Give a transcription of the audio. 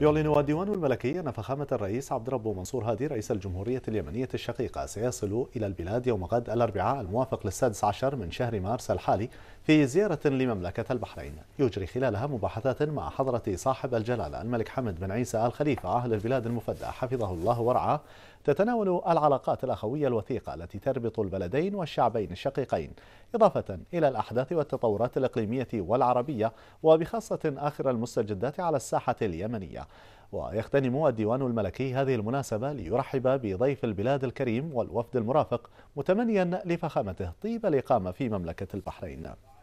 يعلن الديوان الملكي أن فخامة الرئيس عبد ربه منصور هادي رئيس الجمهورية اليمنية الشقيقة سيصل إلى البلاد يوم غد الأربعاء الموافق للسادس عشر من شهر مارس الحالي في زيارة لمملكة البحرين يجري خلالها مباحثات مع حضرة صاحب الجلالة الملك حمد بن عيسى آل خليفة أهل البلاد المفدى حفظه الله ورعاه تتناول العلاقات الأخوية الوثيقة التي تربط البلدين والشعبين الشقيقين إضافة إلى الأحداث والتطورات الإقليمية والعربية وبخاصة آخر المستجدات على الساحة اليمنية ويغتنم الديوان الملكي هذه المناسبة ليرحب بضيف البلاد الكريم والوفد المرافق متمنيا لفخامته طيب الإقامة في مملكة البحرين